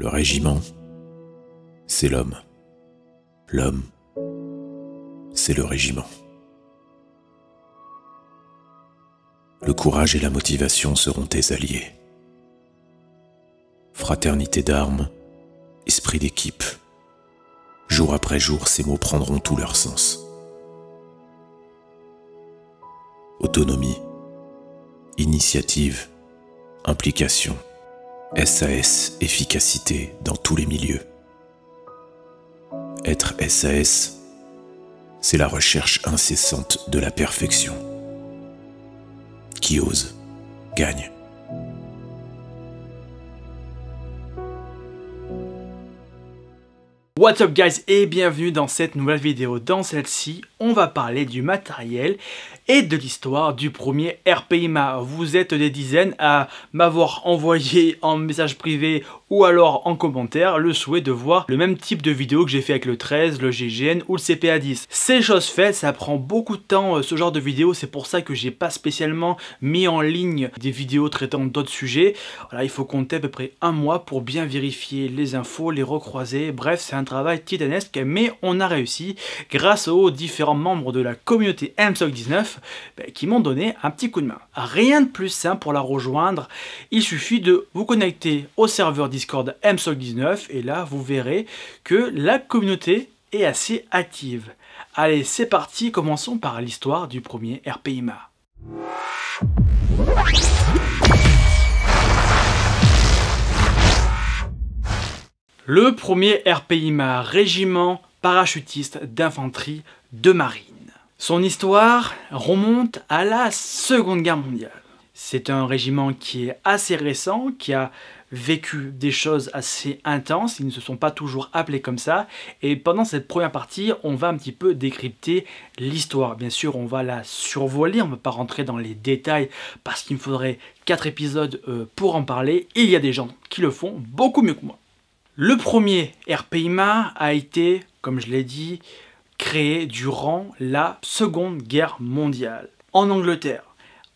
Le régiment, c'est l'homme. L'homme, c'est le régiment. Le courage et la motivation seront tes alliés. Fraternité d'armes, esprit d'équipe. Jour après jour, ces mots prendront tout leur sens. Autonomie, initiative, implication. SAS efficacité dans tous les milieux. Être SAS, c'est la recherche incessante de la perfection. Qui ose, gagne. What's up guys et bienvenue dans cette nouvelle vidéo. Dans celle-ci, on va parler du matériel et de l'histoire du premier RPIMA. Vous êtes des dizaines à m'avoir envoyé en message privé ou alors en commentaire le souhait de voir le même type de vidéo que j'ai fait avec le 13, le GGN ou le CPA10. Ces choses faite, ça prend beaucoup de temps euh, ce genre de vidéo, c'est pour ça que j'ai pas spécialement mis en ligne des vidéos traitant d'autres sujets. Voilà, il faut compter à peu près un mois pour bien vérifier les infos, les recroiser, bref c'est un travail titanesque mais on a réussi grâce aux différents membres de la communauté MSOC19 ben, qui m'ont donné un petit coup de main. Rien de plus simple pour la rejoindre, il suffit de vous connecter au serveur Discord MSOC19 et là vous verrez que la communauté est assez active. Allez c'est parti, commençons par l'histoire du premier RPIMA. Le premier RPIMA, régiment parachutiste d'infanterie de marine. Son histoire remonte à la Seconde Guerre mondiale. C'est un régiment qui est assez récent, qui a vécu des choses assez intenses, ils ne se sont pas toujours appelés comme ça. Et pendant cette première partie, on va un petit peu décrypter l'histoire. Bien sûr, on va la survoler, on ne va pas rentrer dans les détails parce qu'il me faudrait 4 épisodes euh, pour en parler. Et il y a des gens qui le font beaucoup mieux que moi. Le premier RPIMA a été, comme je l'ai dit, créé durant la Seconde Guerre mondiale en Angleterre.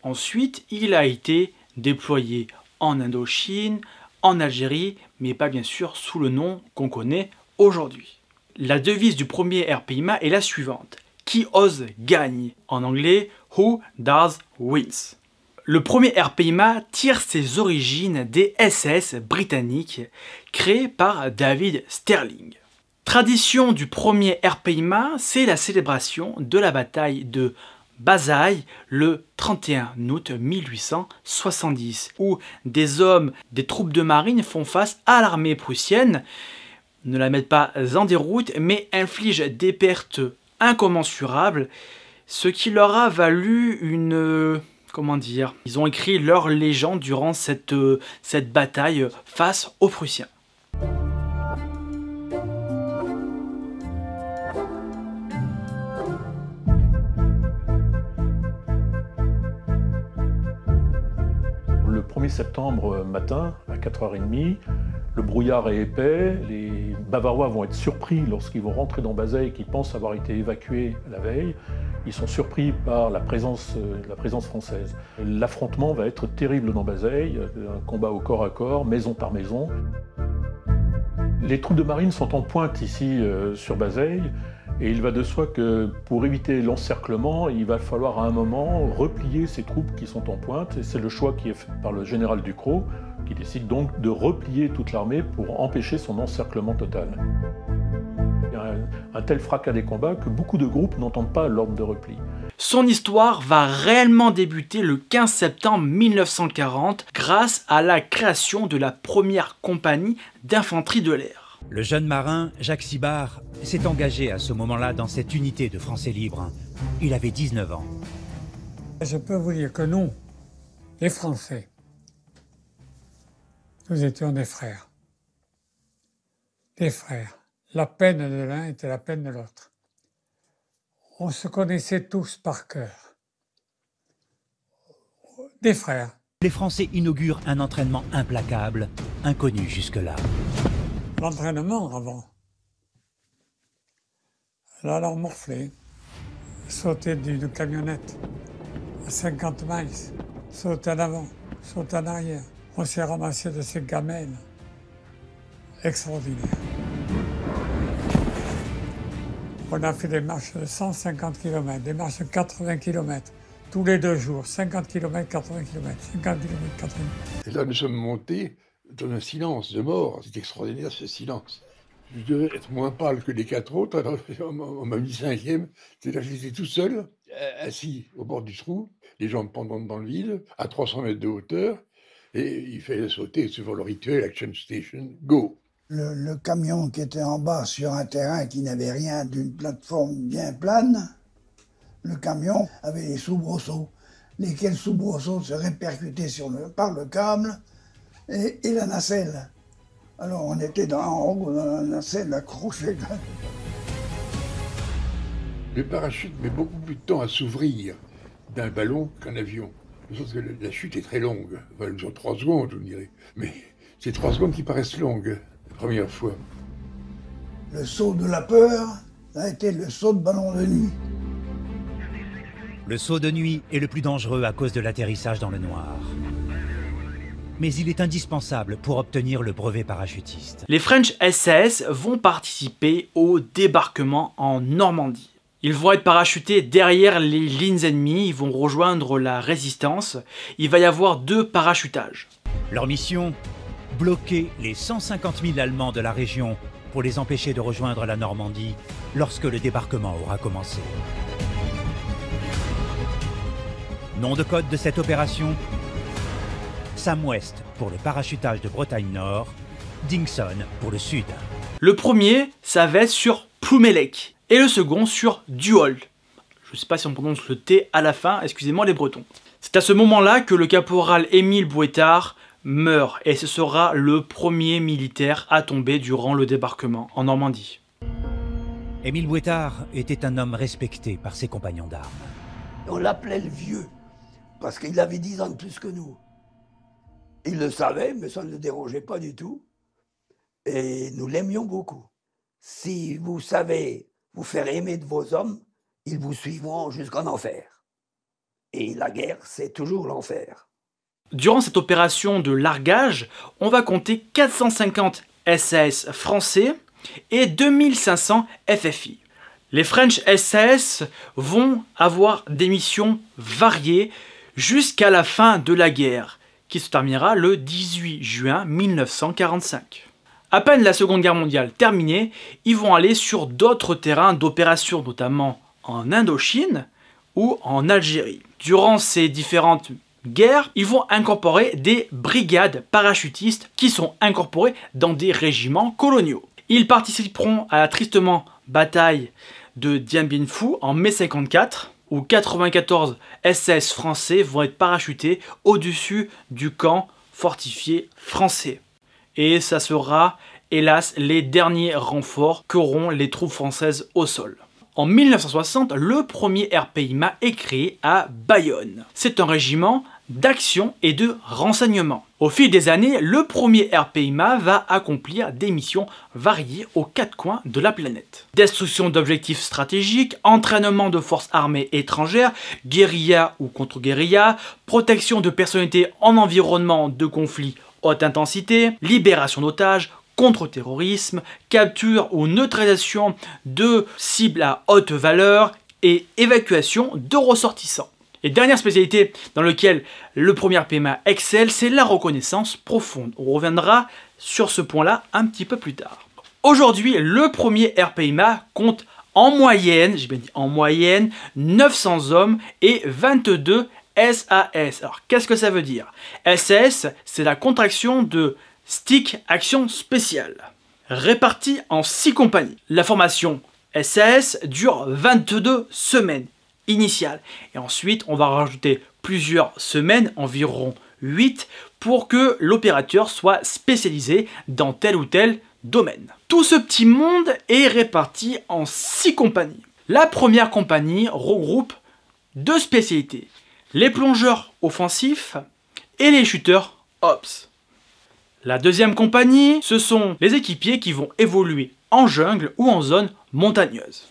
Ensuite, il a été déployé en Indochine, en Algérie, mais pas bien sûr sous le nom qu'on connaît aujourd'hui. La devise du premier RPIMA est la suivante. Qui ose gagne En anglais, Who does wins le premier RPIMA tire ses origines des SS britanniques créés par David Sterling. Tradition du premier RPIMA, c'est la célébration de la bataille de Bazaï le 31 août 1870, où des hommes des troupes de marine font face à l'armée prussienne, ne la mettent pas en déroute, mais infligent des pertes incommensurables, ce qui leur a valu une... Comment dire Ils ont écrit leur légende durant cette, cette bataille face aux Prussiens. septembre euh, matin, à 4h30, le brouillard est épais, les Bavarois vont être surpris lorsqu'ils vont rentrer dans Bazeille, qu'ils pensent avoir été évacués la veille. Ils sont surpris par la présence, euh, la présence française. L'affrontement va être terrible dans Bazeille, euh, un combat au corps à corps, maison par maison. Les troupes de marine sont en pointe ici sur Bazeille. Et il va de soi que pour éviter l'encerclement, il va falloir à un moment replier ces troupes qui sont en pointe. Et c'est le choix qui est fait par le général Ducrot, qui décide donc de replier toute l'armée pour empêcher son encerclement total. Il y a un tel fracas des combats que beaucoup de groupes n'entendent pas l'ordre de repli. Son histoire va réellement débuter le 15 septembre 1940 grâce à la création de la première compagnie d'infanterie de l'air. Le jeune marin, Jacques Sibard, s'est engagé à ce moment-là dans cette unité de Français libres. Il avait 19 ans. Je peux vous dire que nous, les Français, nous étions des frères. Des frères. La peine de l'un était la peine de l'autre. On se connaissait tous par cœur. Des frères. Les Français inaugurent un entraînement implacable, inconnu jusque-là l'entraînement avant. Là, alors morflé, sauter d'une camionnette à 50 miles, sauter en avant, sauter en arrière. On s'est ramassé de ces gamelles extraordinaires. On a fait des marches de 150 km, des marches de 80 km, tous les deux jours, 50 km, 80 km, 50 km, 80 km. Et là, nous sommes montés dans un silence de mort. C'est extraordinaire ce silence. Je devais être moins pâle que les quatre autres. Alors on m'a mis cinquième. C'est-à-dire j'étais tout seul, euh, assis au bord du trou, les jambes pendantes dans le vide, à 300 mètres de hauteur. Et il fallait sauter suivant le rituel Action Station, go. Le, camion qui était en bas sur un terrain qui n'avait rien d'une plateforme bien plane, le camion avait des soubresauts, lesquels soubresauts se répercutaient sur le, par le câble et, la nacelle. Alors on était dans, en dans la nacelle accrochée. Le parachute met beaucoup plus de temps à s'ouvrir d'un ballon qu'un avion. la chute est très longue. Enfin, trois secondes, je dirais. Mais c'est trois secondes qui paraissent longues, la première fois. Le saut de la peur ça a été le saut de ballon de nuit. Le saut de nuit est le plus dangereux à cause de l'atterrissage dans le noir mais il est indispensable pour obtenir le brevet parachutiste. Les French SAS vont participer au débarquement en Normandie. Ils vont être parachutés derrière les lignes ennemies, ils vont rejoindre la résistance. Il va y avoir deux parachutages. Leur mission Bloquer les 150 000 Allemands de la région pour les empêcher de rejoindre la Normandie lorsque le débarquement aura commencé. Nom de code de cette opération Sam West pour le parachutage de Bretagne Nord, Dingson pour le Sud. Le premier s'avait sur Plumelec et le second sur Duol. Je ne sais pas si on prononce le T à la fin, excusez-moi les bretons. C'est à ce moment-là que le caporal Émile Bouettard meurt et ce sera le premier militaire à tomber durant le débarquement en Normandie. Émile Bouettard était un homme respecté par ses compagnons d'armes. On l'appelait le vieux parce qu'il avait 10 ans de plus que nous. Il le savait, mais ça ne le dérangeait pas du tout. Et nous l'aimions beaucoup. Si vous savez vous faire aimer de vos hommes, ils vous suivront jusqu'en enfer. Et la guerre, c'est toujours l'enfer. Durant cette opération de largage, on va compter 450 SAS français et 2500 FFI. Les French SAS vont avoir des missions variées jusqu'à la fin de la guerre qui se terminera le 18 juin 1945. À peine la Seconde Guerre mondiale terminée, ils vont aller sur d'autres terrains d'opération, notamment en Indochine ou en Algérie. Durant ces différentes guerres, ils vont incorporer des brigades parachutistes qui sont incorporées dans des régiments coloniaux. Ils participeront à la tristement bataille de Dien Bien Phu en mai 54 où 94 SS français vont être parachutés au-dessus du camp fortifié français. Et ça sera, hélas, les derniers renforts qu'auront les troupes françaises au sol. En 1960, le premier RPIMA est créé à Bayonne. C'est un régiment d'action et de renseignement. Au fil des années, le premier RPIMA va accomplir des missions variées aux quatre coins de la planète. Destruction d'objectifs stratégiques, entraînement de forces armées étrangères, guérilla ou contre-guérilla, protection de personnalités en environnement de conflit haute intensité, libération d'otages, contre-terrorisme, capture ou neutralisation de cibles à haute valeur et évacuation de ressortissants. Et dernière spécialité dans laquelle le premier PMA excelle, c'est la reconnaissance profonde. On reviendra sur ce point-là un petit peu plus tard. Aujourd'hui, le premier RPMA compte en moyenne, j'ai bien dit en moyenne, 900 hommes et 22 SAS. Alors, qu'est-ce que ça veut dire SAS, c'est la contraction de Stick Action Spéciale, répartie en 6 compagnies. La formation SAS dure 22 semaines Initial Et ensuite, on va rajouter plusieurs semaines, environ 8, pour que l'opérateur soit spécialisé dans tel ou tel domaine. Tout ce petit monde est réparti en 6 compagnies. La première compagnie regroupe deux spécialités, les plongeurs offensifs et les chuteurs ops. La deuxième compagnie, ce sont les équipiers qui vont évoluer en jungle ou en zone montagneuse.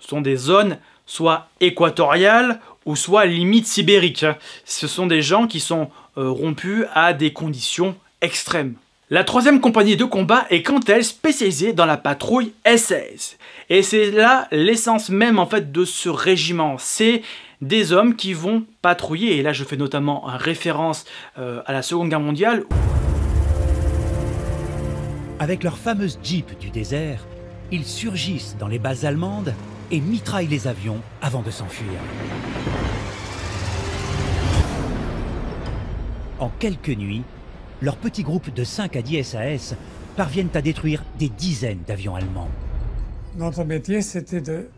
Ce sont des zones soit équatoriale ou soit limite sibérique. Ce sont des gens qui sont euh, rompus à des conditions extrêmes. La troisième compagnie de combat est quant à elle spécialisée dans la patrouille SS. Et c'est là l'essence même en fait de ce régiment. C'est des hommes qui vont patrouiller. Et là je fais notamment référence euh, à la Seconde Guerre mondiale. Avec leur fameuse Jeep du désert, ils surgissent dans les bases allemandes et mitraille les avions avant de s'enfuir. En quelques nuits, leur petit groupe de 5 à 10 SAS parviennent à détruire des dizaines d'avions allemands. Notre métier, c'était de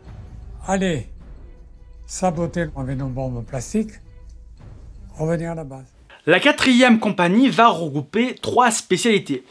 aller saboter avec nos bombes plastiques, revenir à la base. La quatrième compagnie va regrouper trois spécialités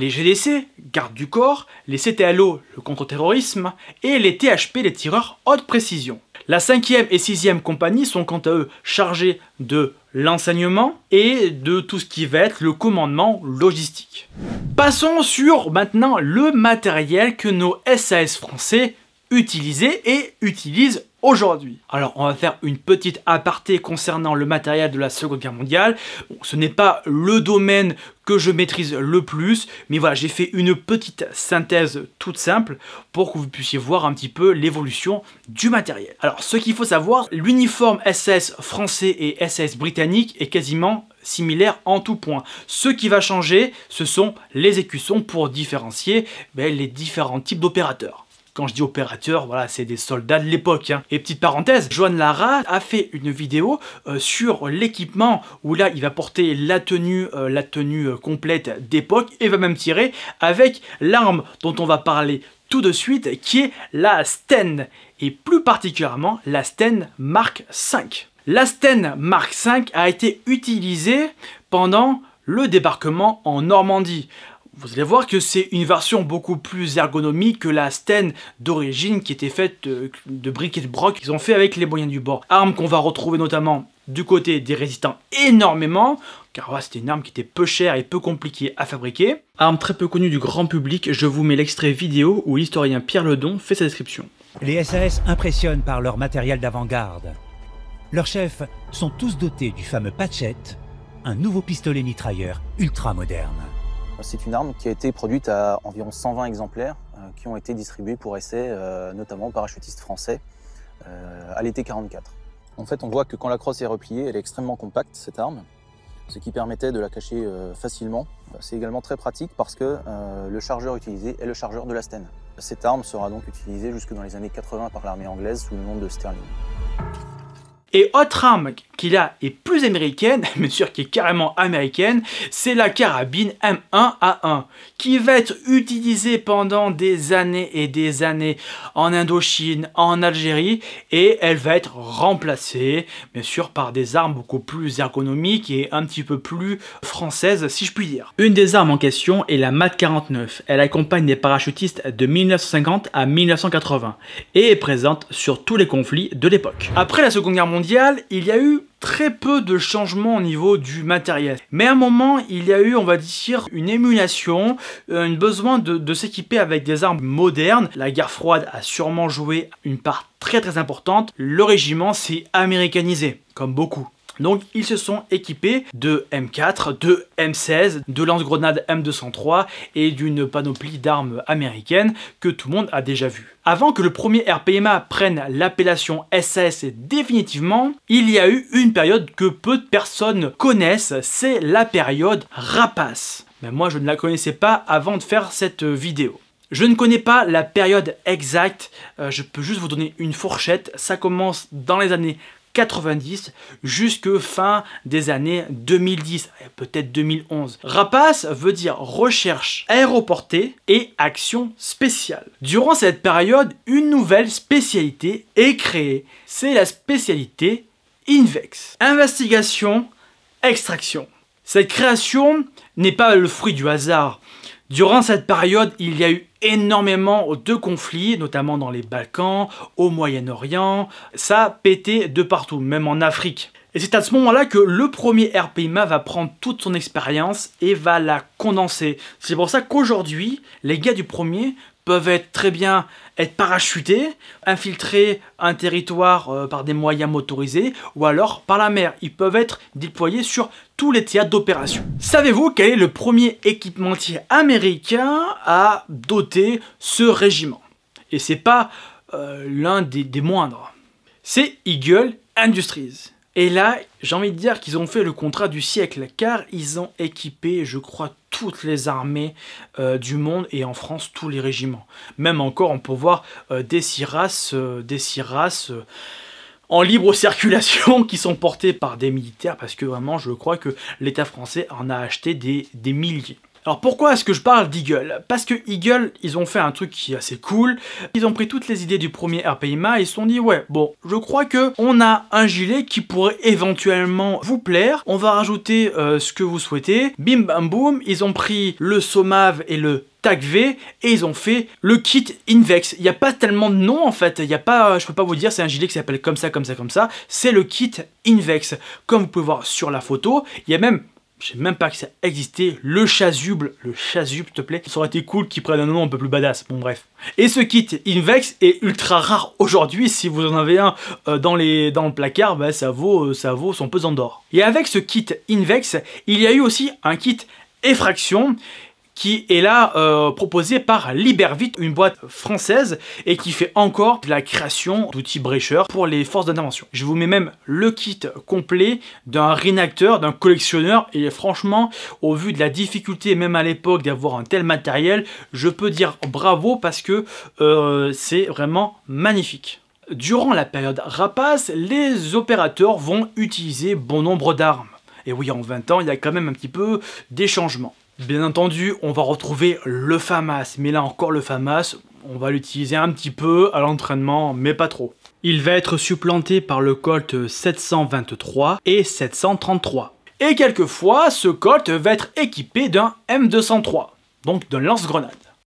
les GDC, garde du corps, les CTLO, le contre-terrorisme, et les THP, les tireurs haute précision. La 5e et 6e compagnie sont quant à eux chargées de l'enseignement et de tout ce qui va être le commandement logistique. Passons sur maintenant le matériel que nos SAS français utilisé et utilise aujourd'hui. Alors on va faire une petite aparté concernant le matériel de la Seconde Guerre mondiale. ce n'est pas le domaine que je maîtrise le plus, mais voilà, j'ai fait une petite synthèse toute simple pour que vous puissiez voir un petit peu l'évolution du matériel. Alors ce qu'il faut savoir, l'uniforme SS français et SS britannique est quasiment similaire en tout point. Ce qui va changer, ce sont les écussons pour différencier ben, les différents types d'opérateurs. Quand je dis opérateur, voilà, c'est des soldats de l'époque. Hein. Et petite parenthèse, Joan Lara a fait une vidéo euh, sur l'équipement où là, il va porter la tenue, euh, la tenue euh, complète d'époque et va même tirer avec l'arme dont on va parler tout de suite, qui est la Sten, et plus particulièrement la Sten Mark V. La Sten Mark V a été utilisée pendant le débarquement en Normandie. Vous allez voir que c'est une version beaucoup plus ergonomique que la Sten d'origine qui était faite euh, de, briques et de broc qu'ils ont fait avec les moyens du bord. Arme qu'on va retrouver notamment du côté des résistants énormément, car c'était une arme qui était peu chère et peu compliquée à fabriquer. Arme très peu connue du grand public, je vous mets l'extrait vidéo où l'historien Pierre Ledon fait sa description. Les SAS impressionnent par leur matériel d'avant-garde. Leurs chefs sont tous dotés du fameux patchette, un nouveau pistolet mitrailleur ultra moderne. Euh, c'est une arme qui a été produite à environ 120 exemplaires euh, qui ont été distribués pour essai, euh, notamment aux parachutistes français, à l'été 44. En fait, on voit que quand la crosse est repliée, elle est extrêmement compacte, cette arme, ce qui permettait de la cacher facilement. C'est également très pratique parce que le chargeur utilisé est le chargeur de la Sten. Cette arme sera donc utilisée jusque dans les années 80 par l'armée anglaise sous le nom de Sterling. Et autre arme qu'il a est plus américaine, bien sûr qui est carrément américaine, c'est la carabine M1A1, qui va être utilisée pendant des années et des années en Indochine, en Algérie, et elle va être remplacée, bien sûr, par des armes beaucoup plus ergonomiques et un petit peu plus françaises, si je puis dire. Une des armes en question est la MAT 49. Elle accompagne des parachutistes de 1950 à 1980 et est présente sur tous les conflits de l'époque. Après la Seconde Guerre mondiale, il y a eu très peu de changements au niveau du matériel. Mais à un moment, il y a eu, on va dire, une émulation, euh, un besoin de s'équiper avec des armes modernes. La guerre froide a sûrement joué une part très très importante. Le régiment s'est américanisé, comme beaucoup. Donc ils se sont équipés de M4, de M16, de lance-grenades M203 et d'une panoplie d'armes américaines que tout le monde a déjà vu. Avant que le premier RPMA prenne l'appellation SAS définitivement, il y a eu une période que peu de personnes connaissent, c'est la période rapace. Mais moi je ne la connaissais pas avant de faire cette vidéo. Je ne connais pas la période exacte, euh, je peux juste vous donner une fourchette. Ça commence dans les années 90 jusque fin des années 2010, euh, peut-être 2011. RAPACE veut dire recherche aéroportée et action spéciale. Durant cette période, une nouvelle spécialité est créée. C'est la spécialité INVEX. Investigation, extraction. Cette création n'est pas le fruit du hasard. Durant cette période, il y a eu énormément de conflits, notamment dans les Balkans, au Moyen-Orient. Ça pétait de partout, même en Afrique. Et c'est à ce moment-là que le premier RPMA va prendre toute son expérience et va la condenser. C'est pour ça qu'aujourd'hui, les gars du premier peuvent être très bien être parachutés, infiltrer un territoire euh, par des moyens motorisés ou alors par la mer. Ils peuvent être déployés sur tous les théâtres d'opération. Savez-vous quel est le premier équipementier américain à doter ce régiment Et c'est pas euh, l'un des moindres. C'est Eagle Industries. Et là, j'ai envie de dire qu'ils ont fait le contrat du siècle, car ils ont équipé, je crois, toutes les armées euh, du monde et en France, tous les régiments. Même encore, on peut voir euh, des siraces euh, des en libre circulation qui sont portées par des militaires parce que vraiment je crois que l'État français en a acheté des, des milliers. Alors pourquoi est-ce que je parle d'Eagle Parce que Eagle, ils ont fait un truc qui est assez cool. Ils ont pris toutes les idées du premier RPMA et ils se sont dit ouais, bon, je crois que on a un gilet qui pourrait éventuellement vous plaire. On va rajouter euh, ce que vous souhaitez. Bim bam boum, ils ont pris le Somave et le Tag et ils ont fait le kit Invex. Il n'y a pas tellement de nom en fait, il y a pas, je peux pas vous dire c'est un gilet qui s'appelle comme ça, comme ça, comme ça, c'est le kit Invex. Comme vous pouvez voir sur la photo, il y a même je sais même pas que ça existait, le chasuble, le chasuble te plaît, ça aurait été cool qu'il prenne un nom un peu plus badass, bon bref. Et ce kit Invex est ultra rare aujourd'hui, si vous en avez un euh, dans, les, dans le placard, bah, ça, vaut, euh, ça vaut son pesant d'or. Et avec ce kit Invex, il y a eu aussi un kit Effraction, qui est là euh, proposé par Libervit, une boîte française et qui fait encore de la création d'outils brécheurs pour les forces d'intervention. Je vous mets même le kit complet d'un rénacteur, d'un collectionneur et franchement, au vu de la difficulté même à l'époque d'avoir un tel matériel, je peux dire bravo parce que euh, c'est vraiment magnifique. Durant la période rapace, les opérateurs vont utiliser bon nombre d'armes. Et oui, en 20 ans, il y a quand même un petit peu des changements. Bien entendu, on va retrouver le FAMAS, mais là encore le FAMAS, on va l'utiliser un petit peu à l'entraînement, mais pas trop. Il va être supplanté par le Colt 723 et 733. Et quelquefois, ce Colt va être équipé d'un M203, donc d'un lance-grenade.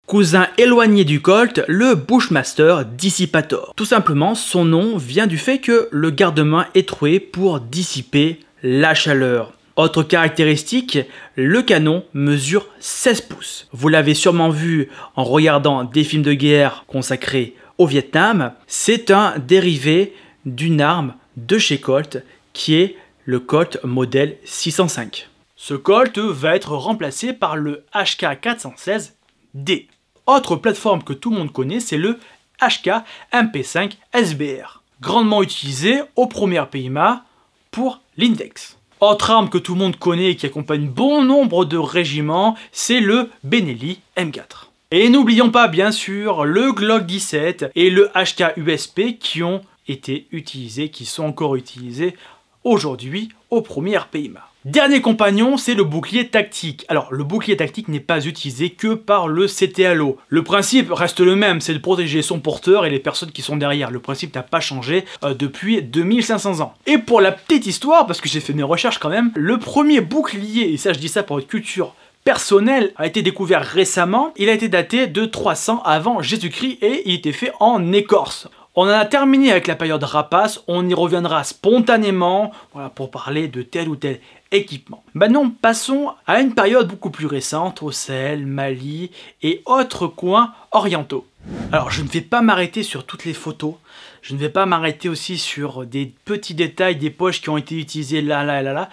Cousin éloigné du Colt, le Bushmaster Dissipator. Tout simplement, son nom vient du fait que le garde-main est troué pour dissiper la chaleur. Autre caractéristique, le canon mesure 16 pouces. Vous l'avez sûrement vu en regardant des films de guerre consacrés au Vietnam. C'est un dérivé d'une arme de chez Colt qui est le Colt modèle 605. Ce Colt va être remplacé par le HK416D. Autre plateforme que tout le monde connaît, c'est le HK MP5 SBR, grandement utilisé au premier PIMA pour l'index. Autre arme que tout le monde connaît et qui accompagne bon nombre de régiments, c'est le Benelli M4. Et n'oublions pas bien sûr le Glock 17 et le HK USP qui ont été utilisés, qui sont encore utilisés aujourd'hui aux premières PIMA. Dernier compagnon, c'est le bouclier tactique. Alors, le bouclier tactique n'est pas utilisé que par le CTLO. Le principe reste le même, c'est de protéger son porteur et les personnes qui sont derrière. Le principe n'a pas changé euh, depuis 2500 ans. Et pour la petite histoire, parce que j'ai fait mes recherches quand même, le premier bouclier, et ça je dis ça pour votre culture personnelle, a été découvert récemment. Il a été daté de 300 avant Jésus-Christ et il était fait en écorce. On en a terminé avec la période rapace, on y reviendra spontanément pour parler de tel ou tel équipement. Maintenant, passons à une période beaucoup plus récente au Sahel, Mali et autres coins orientaux. Alors, je ne vais pas m'arrêter sur toutes les photos, je ne vais pas m'arrêter aussi sur des petits détails des poches qui ont été utilisées là, là, là, là.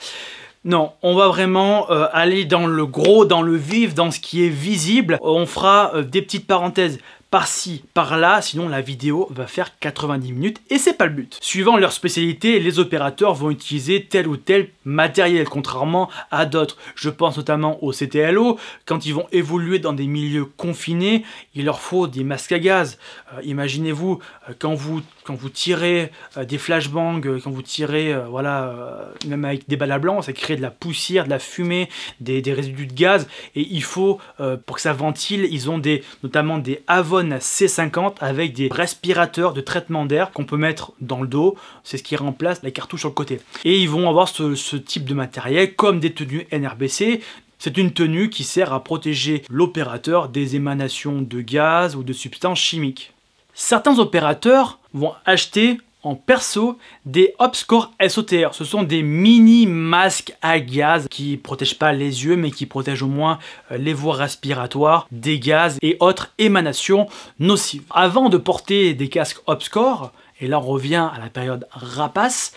Non, on va vraiment euh, aller dans le gros, dans le vif, dans ce qui est visible. On fera euh, des petites parenthèses par-ci, par-là, sinon la vidéo va faire 90 minutes et c'est pas le but. Suivant leur spécialité, les opérateurs vont utiliser tel ou tel matériel, contrairement à d'autres. Je pense notamment au CTLO, quand ils vont évoluer dans des milieux confinés, il leur faut des masques à gaz. Euh, imaginez-vous, euh, quand vous quand vous tirez euh, des flashbangs, euh, quand vous tirez, euh, voilà, même avec des balles à ça crée de la poussière, de la fumée, des, résidus de gaz. Et il faut, pour que ça ventile, ils ont des, notamment des Avon C50 avec des respirateurs de traitement d'air qu'on peut mettre dans le dos. C'est ce qui remplace la cartouche sur le côté. Et ils vont avoir ce, ce type de matériel comme des tenues NRBC, c'est une tenue qui sert à protéger l'opérateur des émanations de gaz ou de substances chimiques. Certains opérateurs vont acheter en perso des OPSCORE SOTR. Ce sont des mini masques à gaz qui protègent pas les yeux mais qui protègent au moins euh, les voies respiratoires des gaz et autres émanations nocives. Avant de porter des casques OPSCORE, et là on revient à la période rapace,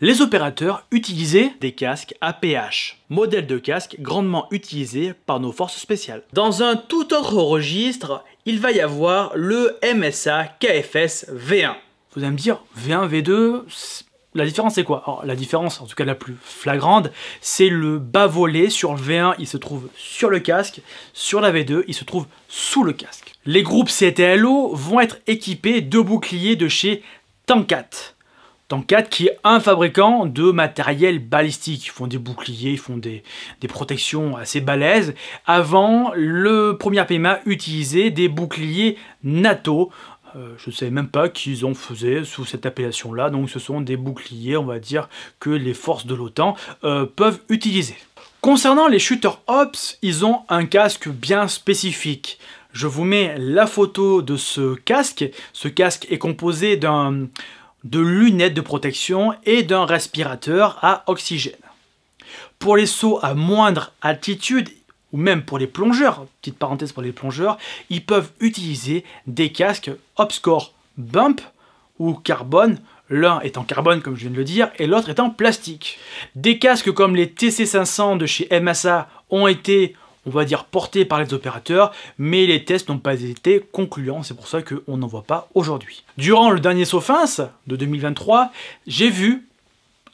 les opérateurs utilisaient des casques APH, modèle de casque grandement utilisé par nos forces spéciales. Dans un tout autre registre, il va y avoir le MSA KFS V1. Vous allez me dire, V1, V2, la différence c'est quoi La différence, en tout cas la plus flagrante, c'est le bas volet. Sur le V1, il se trouve sur le casque. Sur la V2, il se trouve sous le casque. Les groupes CTLO vont être équipés de boucliers de chez Tankat. 4, qui est un fabricant de matériel balistique. Ils font des boucliers, ils font des, protections assez balèzes. Avant, le premier PMA utilisait des boucliers NATO. Euh, je ne savais même pas qu'ils en faisaient sous cette appellation-là. Donc ce sont des boucliers, on va dire, que les forces de l'OTAN euh, peuvent utiliser. Concernant les shooters Ops, ils ont un casque bien spécifique. Je vous mets la photo de ce casque. Ce casque est composé d'un de lunettes de protection et d'un respirateur à oxygène. Pour les sauts à moindre altitude, ou même pour les plongeurs, petite parenthèse pour les plongeurs, ils peuvent utiliser des casques Obscore Bump ou carbone, l'un est en carbone comme je viens de le dire et l'autre est en plastique. Des casques comme les TC500 de chez MSA ont été on va dire, porté par les opérateurs, mais les tests n'ont pas été concluants, c'est pour ça qu'on n'en voit pas aujourd'hui. Durant le dernier Sofins de 2023, j'ai vu,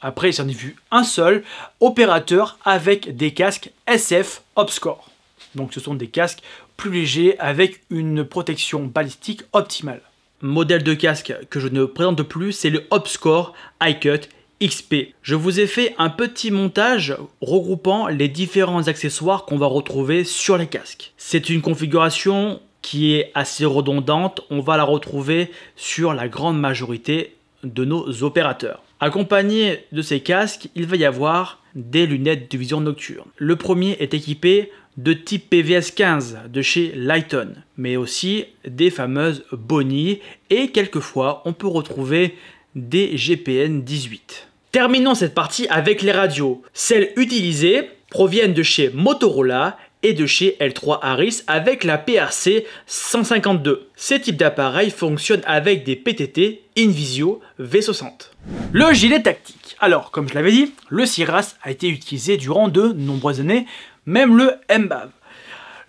après j'en ai vu un seul, opérateur avec des casques SF Opscore. Donc ce sont des casques plus légers avec une protection balistique optimale. Modèle de casque que je ne présente plus, c'est le Opscore iCut XP. Je vous ai fait un petit montage regroupant les différents accessoires qu'on va retrouver sur les casques. C'est une configuration qui est assez redondante, on va la retrouver sur la grande majorité de nos opérateurs. Accompagné de ces casques, il va y avoir des lunettes de vision nocturne. Le premier est équipé de type PVS 15 de chez Lighton, mais aussi des fameuses Bonnie et quelquefois on peut retrouver des GPN 18. Terminons cette partie avec les radios. Celles utilisées proviennent de chez Motorola et de chez L3 Harris avec la PRC 152. Ces types d'appareils fonctionnent avec des PTT InVisio V60. Le gilet tactique. Alors, comme je l'avais dit, le Siras a été utilisé durant de nombreuses années, même le MBAV.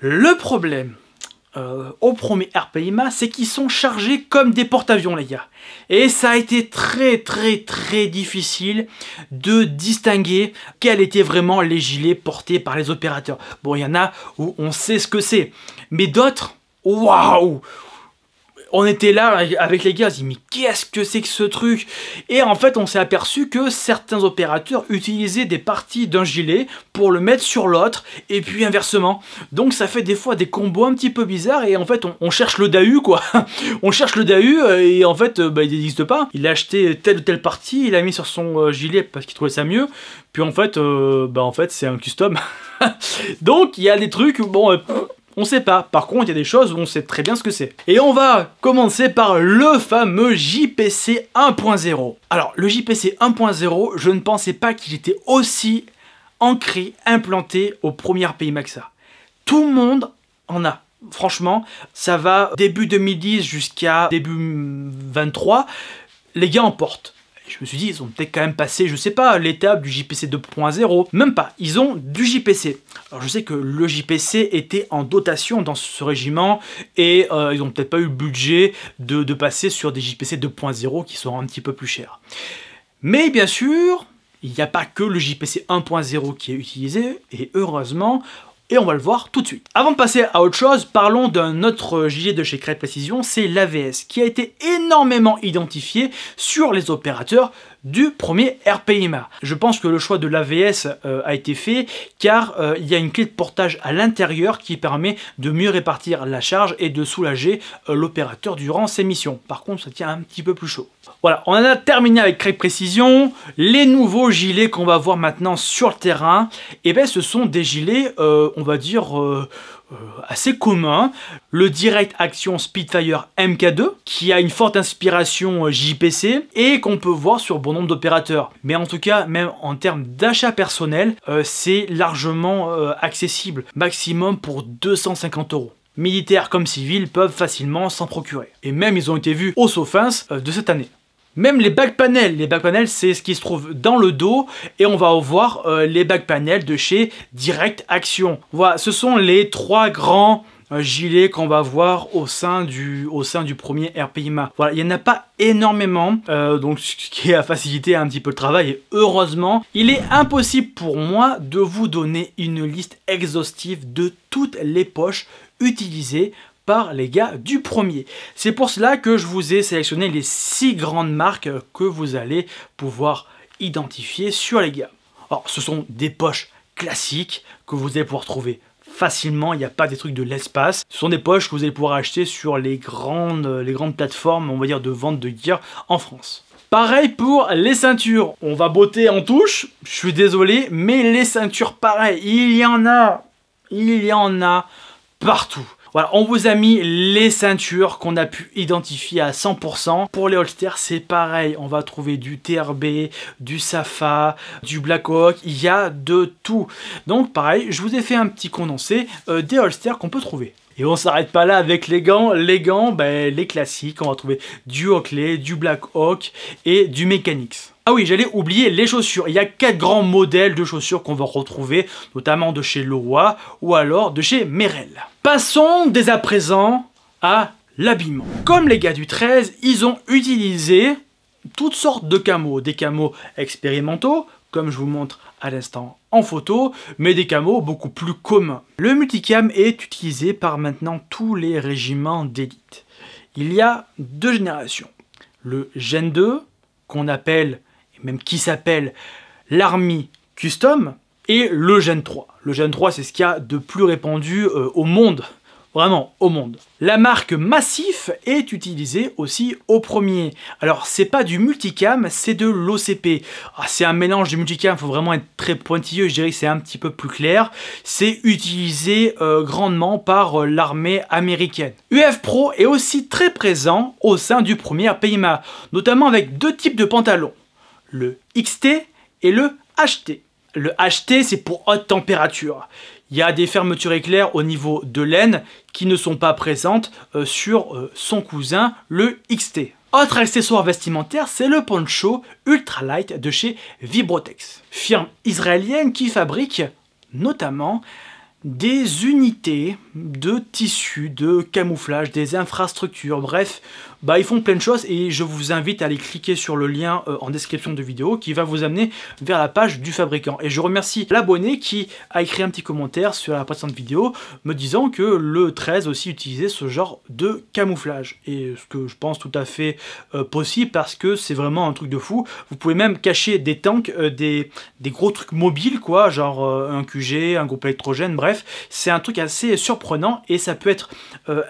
Le problème, euh, au premier RPIMA, c'est qu'ils sont chargés comme des porte-avions, les gars. Et ça a été très très très difficile de distinguer quels étaient vraiment les gilets portés par les opérateurs. Bon, il y en a où on sait ce que c'est, mais d'autres, waouh on était là avec les gars, on s'est dit mais qu'est-ce que c'est que ce truc Et en fait on s'est aperçu que certains opérateurs utilisaient des parties d'un gilet pour le mettre sur l'autre et puis inversement. Donc ça fait des fois des combos un petit peu bizarres et en fait on, cherche le DAHU quoi. on cherche le DAHU euh, et en fait euh, bah, il n'existe pas. Il a acheté telle ou telle partie, il a mis sur son euh, gilet parce qu'il trouvait ça mieux. Puis en fait, bah en fait c'est un custom. Donc il y a des trucs, bon... On sait pas. Par contre, il y a des choses où on sait très bien ce que c'est. Et on va commencer par le fameux JPC 1.0. Alors, le JPC 1.0, je ne pensais pas qu'il était aussi ancré, implanté au premier pays Maxa. Tout le monde en a. Franchement, ça va début 2010 jusqu'à début 23. Les gars en portent je me suis dit, ils ont peut-être quand même passé, je sais pas, l'étape du JPC 2.0. Même pas, ils ont du JPC. Alors je sais que le JPC était en dotation dans ce régiment et euh, ils ont peut-être pas eu le budget de, de passer sur des JPC 2.0 qui sont un petit peu plus chers. Mais bien sûr, il n'y a pas que le JPC 1.0 qui est utilisé, et heureusement, et on va le voir tout de suite. Avant de passer à autre chose, parlons d'un autre gilet de chez Crête Précision, c'est l'AVS, qui a été énormément identifié sur les opérateurs du premier RPMA. Je pense que le choix de l'AVS euh, a été fait car euh, il y a une clé de portage à l'intérieur qui permet de mieux répartir la charge et de soulager euh, l'opérateur durant ses missions. Par contre, ça tient un petit peu plus chaud. Voilà, on en a terminé avec très Précision. Les nouveaux gilets qu'on va voir maintenant sur le terrain, eh ben, ce sont des gilets, on va dire euh, assez commun, le Direct Action Spitfire MK2, qui a une forte inspiration euh, JPC, et qu'on peut voir sur bon nombre d'opérateurs. Mais en tout cas, même en termes d'achat personnel, euh, c'est largement accessible, maximum pour 250 euros militaires comme civils peuvent facilement s'en procurer. Et même ils ont été vus au Sofins de cette année. Même les back panels, les back panels c'est ce qui se trouve dans le dos et on va voir euh, les back panels de chez Direct Action. Voilà, ce sont les trois grands euh, gilets qu'on va voir au sein du, au sein du premier RPIMA. Voilà, il n'y en a pas énormément, euh, donc ce qui a facilité un petit peu le travail, et heureusement, il est impossible pour moi de vous donner une liste exhaustive de toutes les poches utilisées par les gars du premier. C'est pour cela que je vous ai sélectionné les six grandes marques que vous allez pouvoir identifier sur les gars. Alors, ce sont des poches classiques que vous allez pouvoir trouver facilement, il n'y a pas des trucs de l'espace. Ce sont des poches que vous allez pouvoir acheter sur les grandes, les grandes plateformes, on va dire, de vente de gear en France. Pareil pour les ceintures, on va botter en touche, je suis désolé, mais les ceintures pareil, il y en a, il y en a partout. Voilà, on vous a mis les ceintures qu'on a pu identifier à 100%. Pour les holsters, c'est pareil. On va trouver du TRB, du Safa, du Blackhawk. Il y a de tout. Donc pareil, je vous ai fait un petit condensé euh, des holsters qu'on peut trouver. Et on s'arrête pas là avec les gants. Les gants, ben, les classiques, on va trouver du Oakley, du Blackhawk et du Mechanics. Ah oui, j'allais oublier les chaussures. Il y a quatre grands modèles de chaussures qu'on va retrouver, notamment de chez Leroy ou alors de chez Merrell. Passons dès à présent à l'habillement. Comme les gars du 13, ils ont utilisé toutes sortes de camos, des camos expérimentaux, comme je vous montre à l'instant en photo, mais des camos beaucoup plus communs. Le multicam est utilisé par maintenant tous les régiments d'élite. Il y a deux générations. Le Gen 2, qu'on appelle même qui s'appelle l'Army Custom et le Gen 3. Le Gen 3, c'est ce qu'il y a de plus répandu euh, au monde vraiment au monde. La marque Massif est utilisée aussi au premier. Alors c'est pas du multicam, c'est de l'OCP. Ah, c'est un mélange du multicam, il faut vraiment être très pointilleux, je dirais que c'est un petit peu plus clair. C'est utilisé euh, grandement par euh, l'armée américaine. UF Pro est aussi très présent au sein du premier PIMA, notamment avec deux types de pantalons le XT et le HT. Le HT, c'est pour haute température. Il y a des fermetures éclair au niveau de l'aine qui ne sont pas présentes euh, sur euh, son cousin, le XT. Autre accessoire vestimentaire, c'est le poncho ultralight de chez Vibrotex, firme israélienne qui fabrique notamment des unités de tissus, de camouflage, des infrastructures, bref, bah, ils font plein de choses et je vous invite à aller cliquer sur le lien euh, en description de vidéo qui va vous amener vers la page du fabricant. Et je remercie l'abonné qui a écrit un petit commentaire sur la précédente vidéo me disant que le 13 aussi utilisait ce genre de camouflage. Et ce que je pense tout à fait euh, possible parce que c'est vraiment un truc de fou. Vous pouvez même cacher des tanks, euh, des, des, gros trucs mobiles quoi, genre un QG, un groupe électrogène, bref. C'est un truc assez surprenant et ça peut être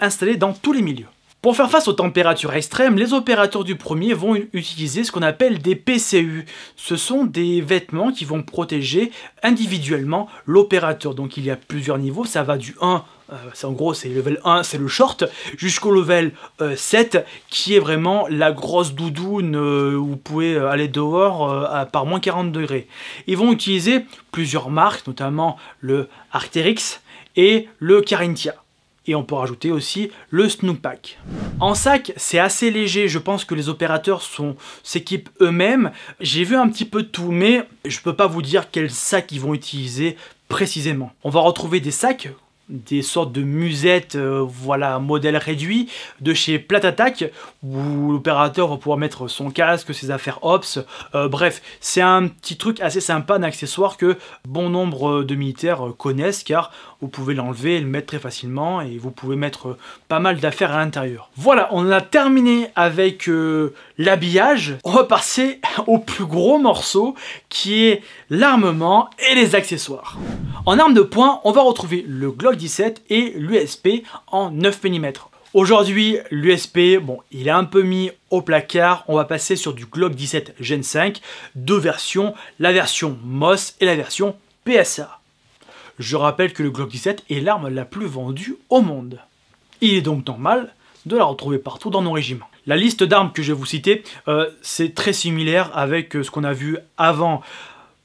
installé dans tous les milieux. Pour faire face aux températures extrêmes, les opérateurs du premier vont utiliser ce qu'on appelle des PCU. Ce sont des vêtements qui vont protéger individuellement l'opérateur. Donc il y a plusieurs niveaux, ça va du 1 euh, en gros c'est level 1 c'est le short jusqu'au level 7 euh, qui est vraiment la grosse doudoune euh, où vous pouvez aller dehors à, par moins 40 degrés ils vont utiliser plusieurs marques notamment le Arterix et le Carintia et on peut rajouter aussi le Snoop Pack. En sac, c'est assez léger, je pense que les opérateurs sont s'équipent eux-mêmes. J'ai vu un petit peu tout, mais je peux pas vous dire quels sac ils vont utiliser précisément. On va retrouver des sacs des sortes de musettes, euh, voilà, modèle réduit, de chez Platatac, où l'opérateur va pouvoir mettre son casque, ses affaires ops, euh, bref, c'est un petit truc assez sympa, un accessoire que bon nombre de militaires connaissent, car vous pouvez l'enlever et le mettre très facilement et vous pouvez mettre euh, pas mal d'affaires à l'intérieur. Voilà, on a terminé avec euh, l'habillage. On va passer au plus gros morceau qui est l'armement et les accessoires. En arme de poing, on va retrouver le Glock 17 et l'USP en 9 mm. Aujourd'hui, l'USP, bon, il est un peu mis au placard. On va passer sur du Glock 17 Gen 5, deux versions, la version MOS et la version PSA. Je rappelle que le Glock 17 est l'arme la plus vendue au monde. Il est donc normal de la retrouver partout dans nos régiments. La liste d'armes que je vais vous citer, euh, c'est très similaire avec euh, ce qu'on a vu avant.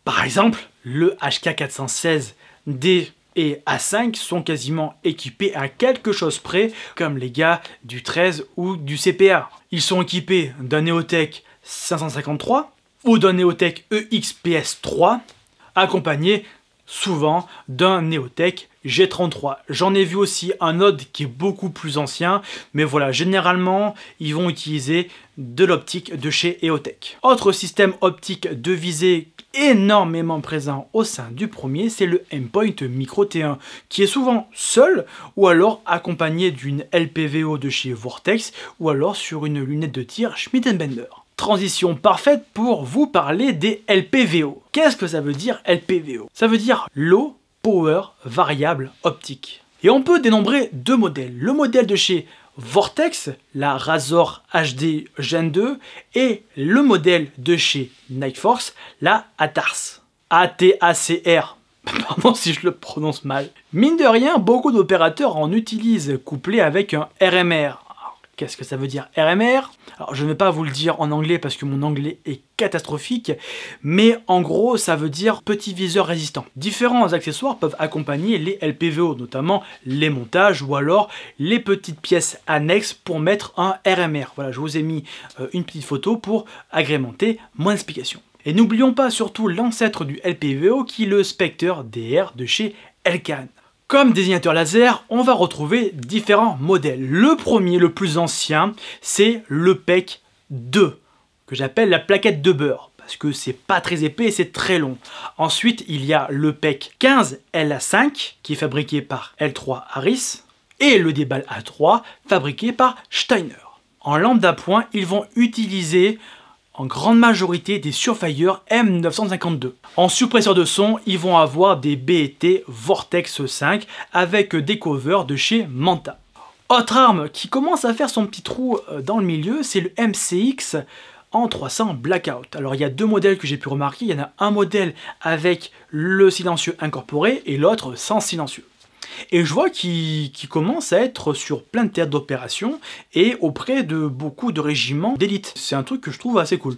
Par exemple, le HK416 D et A5 sont quasiment équipés à quelque chose près, comme les gars du 13 ou du CPA. Ils sont équipés d'un Neotech 553 ou d'un Neotech EXPS 3, accompagnés souvent d'un EOTech G33. J'en ai vu aussi un autre qui est beaucoup plus ancien, mais voilà, généralement, ils vont utiliser de l'optique de chez EOTech. Autre système optique de visée énormément présent au sein du premier, c'est le endpoint Micro T1, qui est souvent seul ou alors accompagné d'une LPVO de chez Vortex ou alors sur une lunette de tir Schmidt Bender transition parfaite pour vous parler des LPVO. Qu'est-ce que ça veut dire LPVO Ça veut dire Low Power Variable Optique. Et on peut dénombrer deux modèles. Le modèle de chez Vortex, la Razor HD Gen 2, et le modèle de chez Nightforce, la ATARS. ATACR. Pardon si je le prononce mal. Mine de rien, beaucoup d'opérateurs en utilisent couplé avec un RMR. Qu'est-ce que ça veut dire RMR Alors je ne vais pas vous le dire en anglais parce que mon anglais est catastrophique, mais en gros ça veut dire petit viseur résistant. Différents accessoires peuvent accompagner les LPVO, notamment les montages ou alors les petites pièces annexes pour mettre un RMR. Voilà, je vous ai mis euh, une petite photo pour agrémenter mon explication. Et n'oublions pas surtout l'ancêtre du LPVO qui est le Spectre DR de chez Elkan. Comme désignateur laser, on va retrouver différents modèles. Le premier, le plus ancien, c'est le PEC 2, que j'appelle la plaquette de beurre parce que c'est pas très épais et c'est très long. Ensuite, il y a le PEC 15 LA5 qui est fabriqué par L3 Harris et le débal A3 fabriqué par Steiner. En lambda point, ils vont utiliser en grande majorité des Surfire M952. En suppresseur de son, ils vont avoir des B&T Vortex 5 avec des covers de chez Manta. Autre arme qui commence à faire son petit trou euh, dans le milieu, c'est le MCX en 300 Blackout. Alors il y a deux modèles que j'ai pu remarquer, il y en a un modèle avec le silencieux incorporé et l'autre sans silencieux. Et je vois qu'il commence à être sur plein de théâtres d'opération et auprès de beaucoup de régiments d'élite. C'est un truc que je trouve assez cool.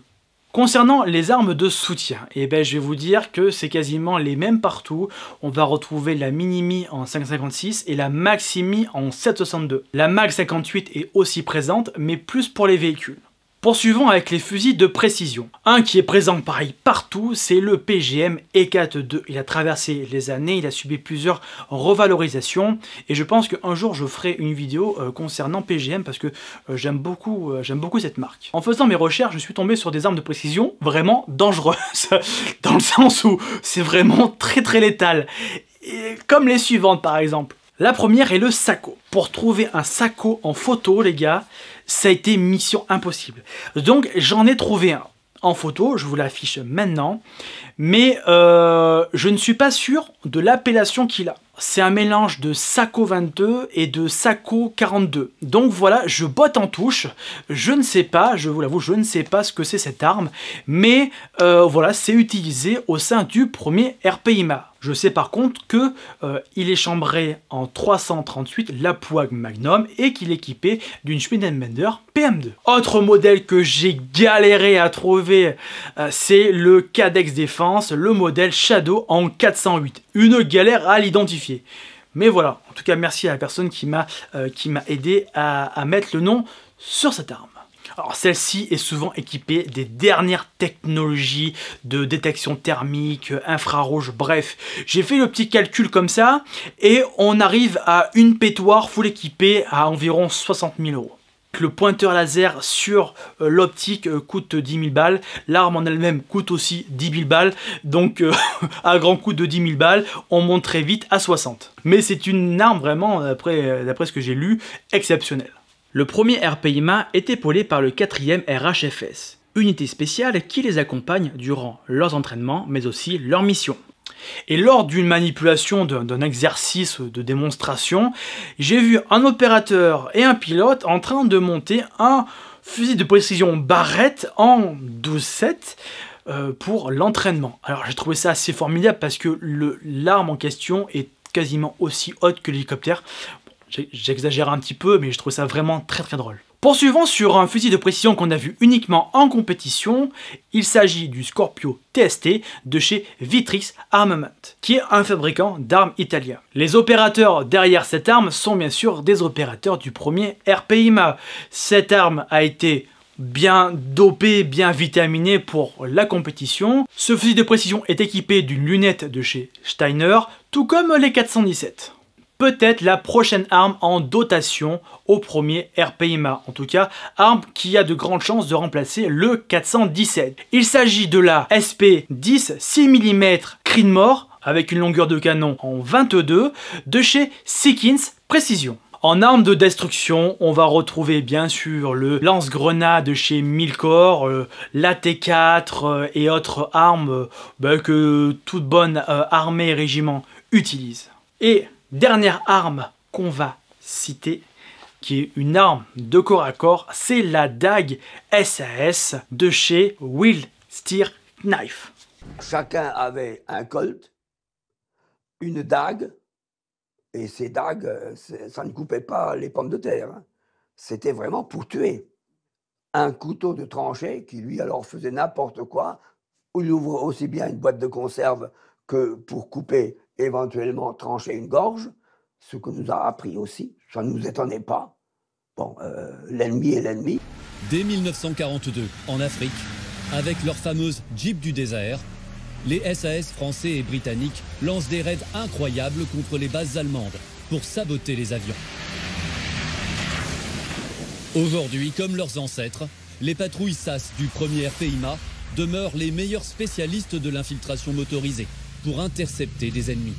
Concernant les armes de soutien, eh ben, je vais vous dire que c'est quasiment les mêmes partout. On va retrouver la Minimi en 5.56 et la Maximi en 7.62. La Mag 58 est aussi présente, mais plus pour les véhicules. Poursuivons avec les fusils de précision. Un qui est présent pareil partout, c'est le PGM E4-2. Il a traversé les années, il a subi plusieurs revalorisations et je pense qu'un jour je ferai une vidéo euh, concernant PGM parce que euh, j'aime beaucoup, euh, j'aime beaucoup cette marque. En faisant mes recherches, je suis tombé sur des armes de précision vraiment dangereuses dans le sens où c'est vraiment très très létal. comme les suivantes par exemple. La première est le saco. Pour trouver un saco en photo, les gars, ça a été mission impossible. Donc j'en ai trouvé un en photo, je vous l'affiche maintenant, mais euh, je ne suis pas sûr de l'appellation qu'il a. C'est un mélange de saco 22 et de saco 42. Donc voilà, je botte en touche, je ne sais pas, je vous l'avoue, je ne sais pas ce que c'est cette arme, mais euh, voilà, c'est utilisé au sein du premier RPIMA. Je sais par contre que euh, il est chambré en 338 la Pouag Magnum et qu'il est équipé d'une Schmiedenbender PM2. Autre modèle que j'ai galéré à trouver, euh, c'est le Cadex Défense, le modèle Shadow en 408. Une galère à l'identifier. Mais voilà, en tout cas merci à la personne qui m'a euh, aidé à mettre le nom sur cette arme. Alors celle-ci est souvent équipée des dernières technologies de détection thermique, euh, infrarouge, bref. J'ai fait le petit calcul comme ça et on arrive à une pétoire full équipée à environ 60 000 euros. Le pointeur laser sur euh, l'optique euh, coûte 10 000 balles. L'arme en elle-même coûte aussi 10 000 balles. Donc, à grand coût de 10 000 balles, on monte très vite à 60. Mais c'est une arme vraiment, d'après ce que j'ai lu, exceptionnelle. Le premier RPIMA est épaulé par le quatrième RHFS, unité spéciale qui les accompagne durant leurs entraînements mais aussi leurs missions. Et lors d'une manipulation, d'un exercice de démonstration, j'ai vu un opérateur et un pilote en train de monter un fusil de précision Barrette en 12-7 euh, pour l'entraînement. Alors j'ai trouvé ça assez formidable parce que l'arme en question est quasiment aussi haute que l'hélicoptère. J'exagère un petit peu, mais je trouve ça vraiment très très drôle. Poursuivons sur un fusil de précision qu'on a vu uniquement en compétition, il s'agit du Scorpio TST de chez Vitrix Armament, qui est un fabricant d'armes italien. Les opérateurs derrière cette arme sont bien sûr des opérateurs du premier RPIMA. Cette arme a été bien dopée, bien vitaminée pour la compétition. Ce fusil de précision est équipé d'une lunette de chez Steiner, tout comme les 417 peut-être la prochaine arme en dotation au premier RPMA. En tout cas, arme qui a de grandes chances de remplacer le 417. Il s'agit de la SP-10 6 mm Creedmoor avec une longueur de canon en 22 de chez Seekins Précision. En armes de destruction, on va retrouver bien sûr le lance-grenade chez Milcor, corps euh, la T4 euh, et autres armes euh, bah, que toute bonne armée régiment utilise. Et Dernière arme qu'on va citer, qui est une arme de corps à corps, c'est la dague SAS de chez Will Steer Knife. Chacun avait un colt, une dague, et ces dagues, ça ne coupait pas les pommes de terre. Hein. C'était vraiment pour tuer. Un couteau de tranchée qui, lui, alors faisait n'importe quoi. Il ouvre aussi bien une boîte de conserve que pour couper éventuellement trancher une gorge, ce que nous a appris aussi, ça ne nous étonnait pas. Bon, euh, l'ennemi est l'ennemi. Dès 1942, en Afrique, avec leur fameuse Jeep du désert, les SAS français et britanniques lancent des raids incroyables contre les bases allemandes pour saboter les avions. Aujourd'hui, comme leurs ancêtres, les patrouilles SAS du 1er PIMA demeurent les meilleurs spécialistes de l'infiltration motorisée pour intercepter des ennemis.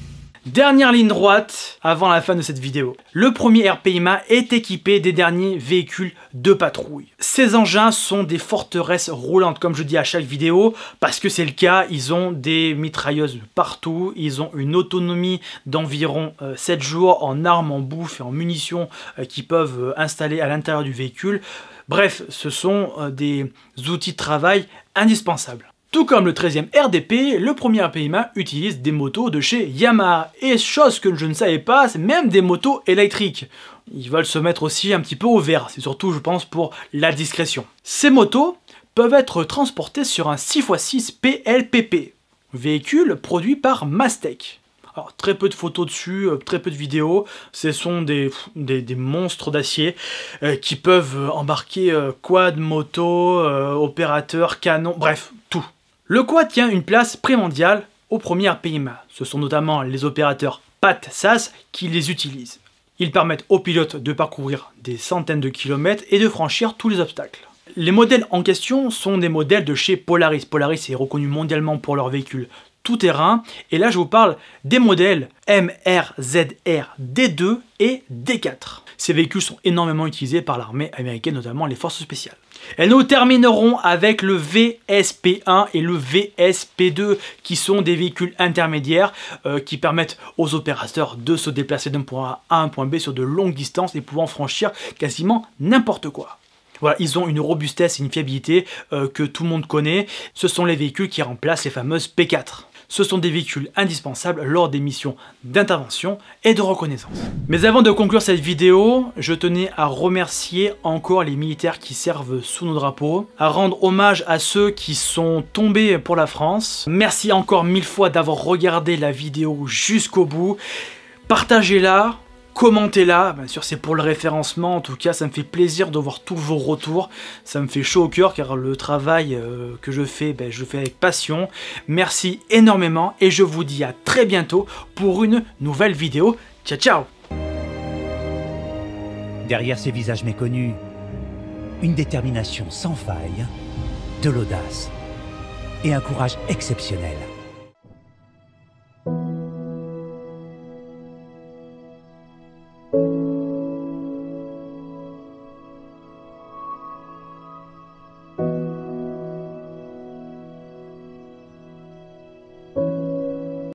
Dernière ligne droite avant la fin de cette vidéo. Le premier RPIMA est équipé des derniers véhicules de patrouille. Ces engins sont des forteresses roulantes, comme je dis à chaque vidéo, parce que c'est le cas, ils ont des mitrailleuses partout, ils ont une autonomie d'environ 7 euh, jours en armes, en bouffe et en munitions euh, qu'ils peuvent euh, installer à l'intérieur du véhicule. Bref, ce sont des outils de travail indispensables. Tout comme le 13e RDP, le premier PMA utilise des motos de chez Yamaha. Et chose que je ne savais pas, c'est même des motos électriques. Ils veulent se mettre aussi un petit peu au vert, c'est surtout je pense pour la discrétion. Ces motos peuvent être transportées sur un 6x6 PLPP, véhicule produit par Mastec. Alors très peu de photos dessus, euh, très peu de vidéos, ce sont des, des, monstres d'acier euh, qui peuvent embarquer euh, quad, moto, opérateurs, opérateur, canon, bref, le quoi tient une place prémondiale aux premières PMA. Ce sont notamment les opérateurs PAT-SAS qui les utilisent. Ils permettent aux pilotes de parcourir des centaines de kilomètres et de franchir tous les obstacles. Les modèles en question sont des modèles de chez Polaris. Polaris est reconnu mondialement pour leurs véhicules tout-terrain. Et là, je vous parle des modèles MRZR D2 et D4. Ces véhicules sont énormément utilisés par l'armée américaine, notamment les forces spéciales. Et nous terminerons avec le VSP1 et le VSP2 qui sont des véhicules intermédiaires euh, qui permettent aux opérateurs de se déplacer d'un point A à un point B sur de longues distances et pouvant franchir quasiment n'importe quoi. Voilà, ils ont une robustesse et une fiabilité euh, que tout le monde connaît. Ce sont les véhicules qui remplacent les fameuses P4 ce sont des véhicules indispensables lors des missions d'intervention et de reconnaissance. Mais avant de conclure cette vidéo, je tenais à remercier encore les militaires qui servent sous nos drapeaux, à rendre hommage à ceux qui sont tombés pour la France. Merci encore mille fois d'avoir regardé la vidéo jusqu'au bout. Partagez-la, commentez là, bien sûr c'est pour le référencement, en tout cas ça me fait plaisir de voir tous vos retours, ça me fait chaud au cœur car le travail euh, que je fais, ben, je le fais avec passion. Merci énormément et je vous dis à très bientôt pour une nouvelle vidéo. Ciao ciao Derrière ces visages méconnus, une détermination sans faille, de l'audace et un courage exceptionnel. thank you